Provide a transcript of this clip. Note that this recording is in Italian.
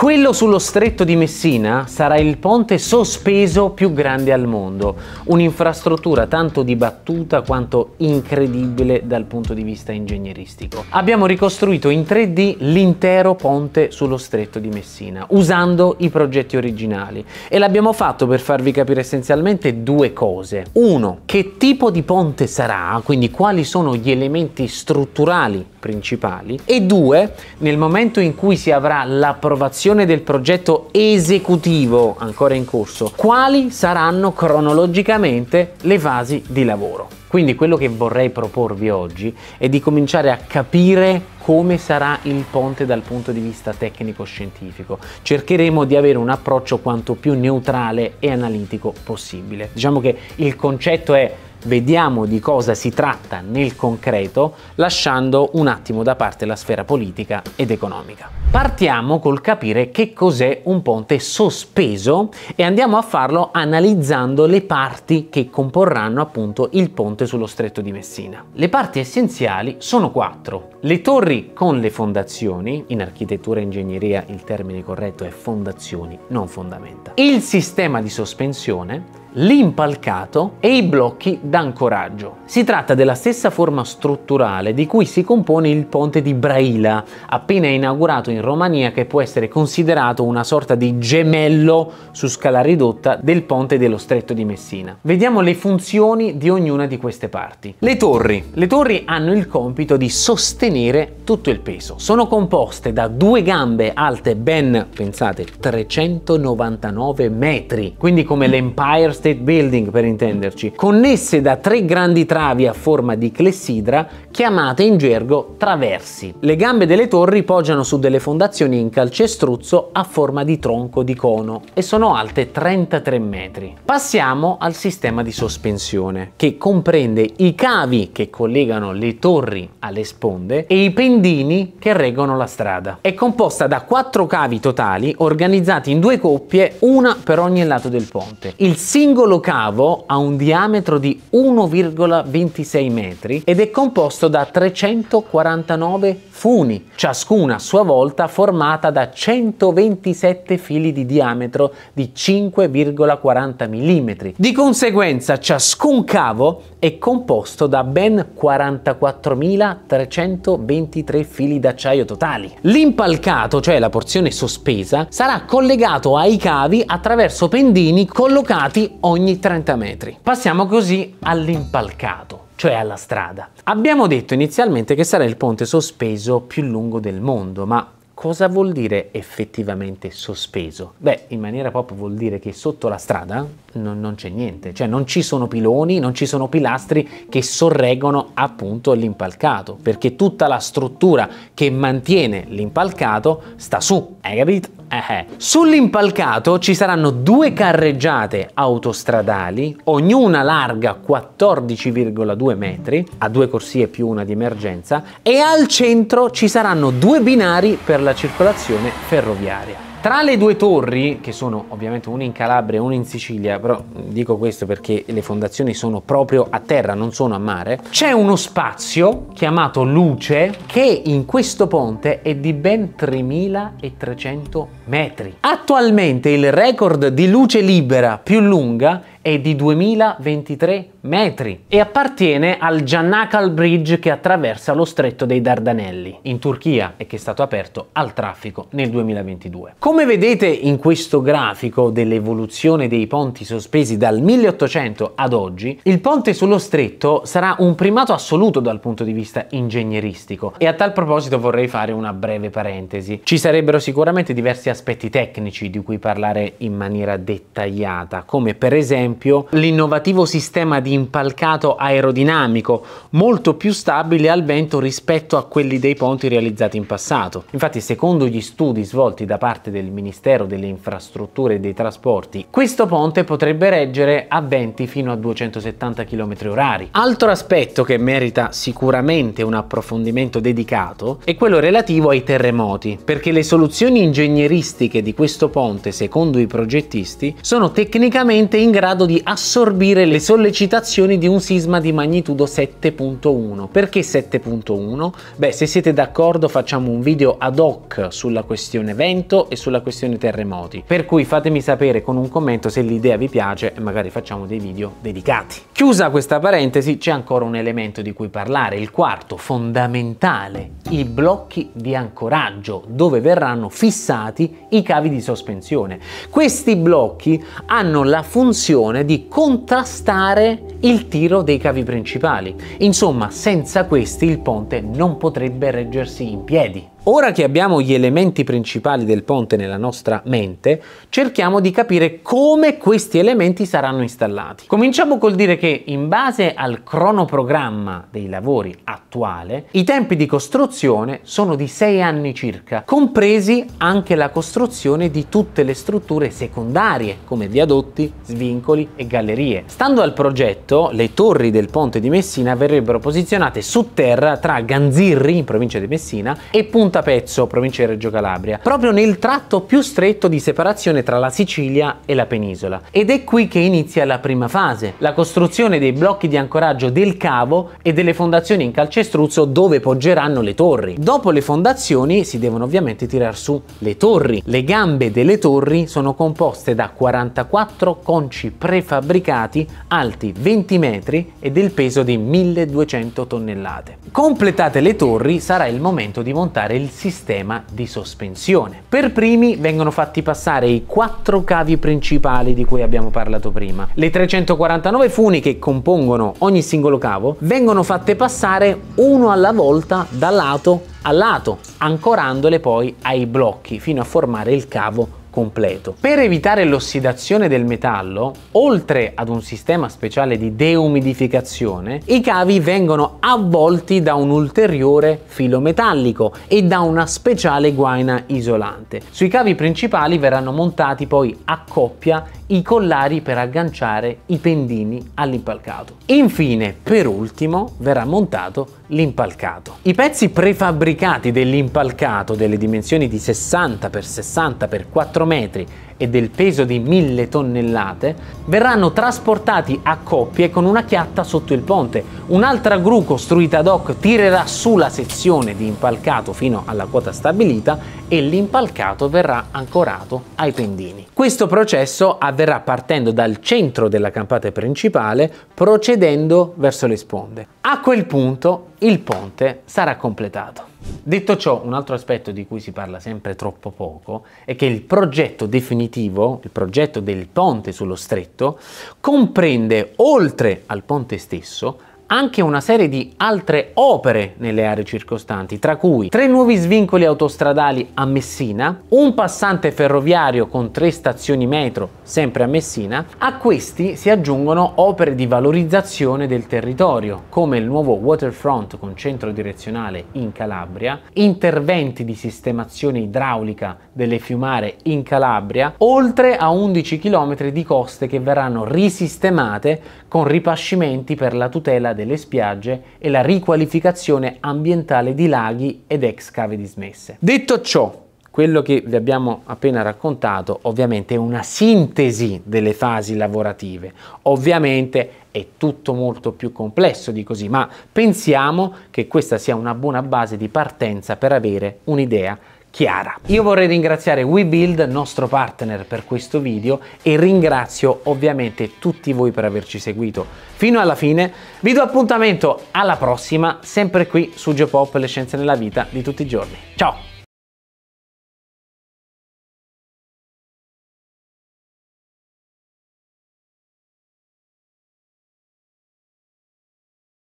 Quello sullo stretto di Messina sarà il ponte sospeso più grande al mondo, un'infrastruttura tanto dibattuta quanto incredibile dal punto di vista ingegneristico. Abbiamo ricostruito in 3D l'intero ponte sullo stretto di Messina, usando i progetti originali e l'abbiamo fatto per farvi capire essenzialmente due cose. Uno, che tipo di ponte sarà, quindi quali sono gli elementi strutturali principali e due, nel momento in cui si avrà l'approvazione del progetto esecutivo ancora in corso, quali saranno cronologicamente le fasi di lavoro. Quindi quello che vorrei proporvi oggi è di cominciare a capire come sarà il ponte dal punto di vista tecnico-scientifico. Cercheremo di avere un approccio quanto più neutrale e analitico possibile. Diciamo che il concetto è Vediamo di cosa si tratta nel concreto, lasciando un attimo da parte la sfera politica ed economica. Partiamo col capire che cos'è un ponte sospeso e andiamo a farlo analizzando le parti che comporranno appunto il ponte sullo stretto di Messina. Le parti essenziali sono quattro. Le torri con le fondazioni, in architettura e ingegneria il termine corretto è fondazioni, non fondamenta. Il sistema di sospensione, l'impalcato e i blocchi d'ancoraggio. Si tratta della stessa forma strutturale di cui si compone il ponte di Braila, appena inaugurato in Romania che può essere considerato una sorta di gemello su scala ridotta del ponte dello stretto di Messina. Vediamo le funzioni di ognuna di queste parti. Le torri. Le torri hanno il compito di sostenere tutto il peso. Sono composte da due gambe alte ben, pensate, 399 metri, quindi come l'Empire state building per intenderci, connesse da tre grandi travi a forma di clessidra chiamate in gergo traversi. Le gambe delle torri poggiano su delle fondazioni in calcestruzzo a forma di tronco di cono e sono alte 33 metri. Passiamo al sistema di sospensione che comprende i cavi che collegano le torri alle sponde e i pendini che reggono la strada. È composta da quattro cavi totali organizzati in due coppie, una per ogni lato del ponte. Il singolo singolo cavo ha un diametro di 1,26 metri ed è composto da 349 funi, ciascuna a sua volta formata da 127 fili di diametro di 5,40 mm. Di conseguenza ciascun cavo è composto da ben 44.323 fili d'acciaio totali. L'impalcato, cioè la porzione sospesa, sarà collegato ai cavi attraverso pendini collocati ogni 30 metri. Passiamo così all'impalcato cioè alla strada. Abbiamo detto inizialmente che sarà il ponte sospeso più lungo del mondo, ma cosa vuol dire effettivamente sospeso? Beh, in maniera pop vuol dire che sotto la strada non, non c'è niente, cioè non ci sono piloni, non ci sono pilastri che sorreggono appunto l'impalcato, perché tutta la struttura che mantiene l'impalcato sta su, hai capito? Eh, eh. Sull'impalcato ci saranno due carreggiate autostradali, ognuna larga 14,2 metri, a due corsie più una di emergenza, e al centro ci saranno due binari per la circolazione ferroviaria. Tra le due torri, che sono ovviamente una in Calabria e una in Sicilia, però dico questo perché le fondazioni sono proprio a terra, non sono a mare, c'è uno spazio chiamato Luce che in questo ponte è di ben 3300 metri metri. Attualmente il record di luce libera più lunga è di 2023 metri e appartiene al Giannakal Bridge che attraversa lo stretto dei Dardanelli in Turchia e che è stato aperto al traffico nel 2022. Come vedete in questo grafico dell'evoluzione dei ponti sospesi dal 1800 ad oggi, il ponte sullo stretto sarà un primato assoluto dal punto di vista ingegneristico e a tal proposito vorrei fare una breve parentesi. Ci sarebbero sicuramente diversi aspetti aspetti tecnici di cui parlare in maniera dettagliata, come per esempio l'innovativo sistema di impalcato aerodinamico, molto più stabile al vento rispetto a quelli dei ponti realizzati in passato. Infatti, secondo gli studi svolti da parte del Ministero delle Infrastrutture e dei Trasporti, questo ponte potrebbe reggere a venti fino a 270 km h Altro aspetto che merita sicuramente un approfondimento dedicato è quello relativo ai terremoti, perché le soluzioni ingegneristiche caratteristiche di questo ponte, secondo i progettisti, sono tecnicamente in grado di assorbire le sollecitazioni di un sisma di magnitudo 7.1. Perché 7.1? Beh, se siete d'accordo facciamo un video ad hoc sulla questione vento e sulla questione terremoti, per cui fatemi sapere con un commento se l'idea vi piace e magari facciamo dei video dedicati. Chiusa questa parentesi, c'è ancora un elemento di cui parlare, il quarto, fondamentale, i blocchi di ancoraggio, dove verranno fissati i cavi di sospensione. Questi blocchi hanno la funzione di contrastare il tiro dei cavi principali. Insomma, senza questi il ponte non potrebbe reggersi in piedi. Ora che abbiamo gli elementi principali del ponte nella nostra mente, cerchiamo di capire come questi elementi saranno installati. Cominciamo col dire che in base al cronoprogramma dei lavori attuale, i tempi di costruzione sono di 6 anni circa, compresi anche la costruzione di tutte le strutture secondarie come viadotti, svincoli e gallerie. Stando al progetto, le torri del ponte di Messina verrebbero posizionate su terra tra Ganzirri, in provincia di Messina, e Punta Montapezzo, provincia di Reggio Calabria, proprio nel tratto più stretto di separazione tra la Sicilia e la penisola. Ed è qui che inizia la prima fase, la costruzione dei blocchi di ancoraggio del cavo e delle fondazioni in calcestruzzo dove poggeranno le torri. Dopo le fondazioni si devono ovviamente tirar su le torri. Le gambe delle torri sono composte da 44 conci prefabbricati alti 20 metri e del peso di 1200 tonnellate. Completate le torri sarà il momento di montare il sistema di sospensione. Per primi vengono fatti passare i quattro cavi principali di cui abbiamo parlato prima. Le 349 funi che compongono ogni singolo cavo vengono fatte passare uno alla volta da lato a lato, ancorandole poi ai blocchi fino a formare il cavo completo. Per evitare l'ossidazione del metallo, oltre ad un sistema speciale di deumidificazione, i cavi vengono avvolti da un ulteriore filo metallico e da una speciale guaina isolante. Sui cavi principali verranno montati poi a coppia i collari per agganciare i pendini all'impalcato. Infine, per ultimo, verrà montato l'impalcato. I pezzi prefabbricati dell'impalcato delle dimensioni di 60 x 60 x 4 metri e del peso di mille tonnellate, verranno trasportati a coppie con una chiatta sotto il ponte. Un'altra gru costruita ad hoc tirerà su la sezione di impalcato fino alla quota stabilita e l'impalcato verrà ancorato ai pendini. Questo processo avverrà partendo dal centro della campata principale, procedendo verso le sponde. A quel punto il ponte sarà completato. Detto ciò, un altro aspetto di cui si parla sempre troppo poco è che il progetto definitivo, il progetto del ponte sullo stretto, comprende oltre al ponte stesso anche una serie di altre opere nelle aree circostanti, tra cui tre nuovi svincoli autostradali a Messina, un passante ferroviario con tre stazioni metro sempre a Messina. A questi si aggiungono opere di valorizzazione del territorio, come il nuovo waterfront con centro direzionale in Calabria, interventi di sistemazione idraulica delle fiumare in Calabria, oltre a 11 km di coste che verranno risistemate con ripascimenti per la tutela del delle spiagge e la riqualificazione ambientale di laghi ed ex cave dismesse. Detto ciò, quello che vi abbiamo appena raccontato ovviamente è una sintesi delle fasi lavorative. Ovviamente è tutto molto più complesso di così, ma pensiamo che questa sia una buona base di partenza per avere un'idea chiara. Io vorrei ringraziare WeBuild, nostro partner per questo video e ringrazio ovviamente tutti voi per averci seguito fino alla fine. Vi do appuntamento alla prossima, sempre qui su Geopop, le scienze nella vita di tutti i giorni. Ciao!